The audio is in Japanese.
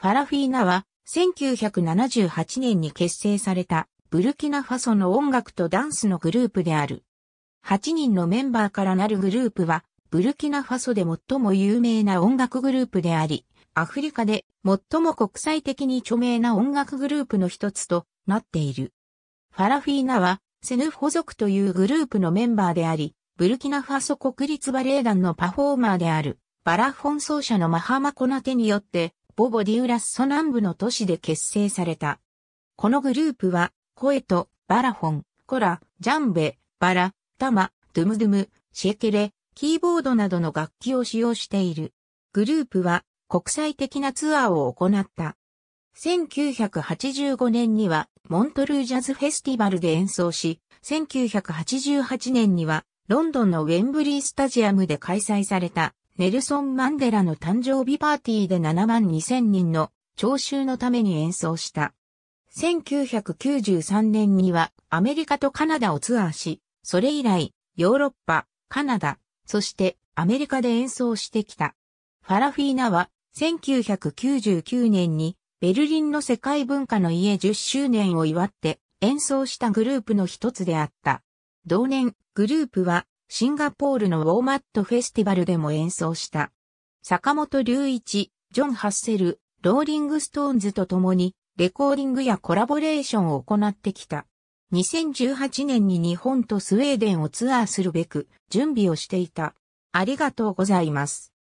ファラフィーナは、1978年に結成された、ブルキナファソの音楽とダンスのグループである。8人のメンバーからなるグループは、ブルキナファソで最も有名な音楽グループであり、アフリカで最も国際的に著名な音楽グループの一つとなっている。ファラフィーナは、セヌフォ族というグループのメンバーであり、ブルキナファソ国立バレエ団のパフォーマーである、バラフォン奏者のマハマコナテによって、ボボディウラッソ南部の都市で結成された。このグループは、コエト、バラフォン、コラ、ジャンベ、バラ、タマ、ドゥムドゥム、シェケレ、キーボードなどの楽器を使用している。グループは国際的なツアーを行った。1985年にはモントルージャズフェスティバルで演奏し、1988年にはロンドンのウェンブリースタジアムで開催されたネルソン・マンデラの誕生日パーティーで7万2000人の聴衆のために演奏した。1993年にはアメリカとカナダをツアーし、それ以来、ヨーロッパ、カナダ、そしてアメリカで演奏してきた。ファラフィーナは1999年にベルリンの世界文化の家10周年を祝って演奏したグループの一つであった。同年、グループはシンガポールのウォーマットフェスティバルでも演奏した。坂本隆一、ジョン・ハッセル、ローリング・ストーンズと共にレコーディングやコラボレーションを行ってきた。2018年に日本とスウェーデンをツアーするべく準備をしていた。ありがとうございます。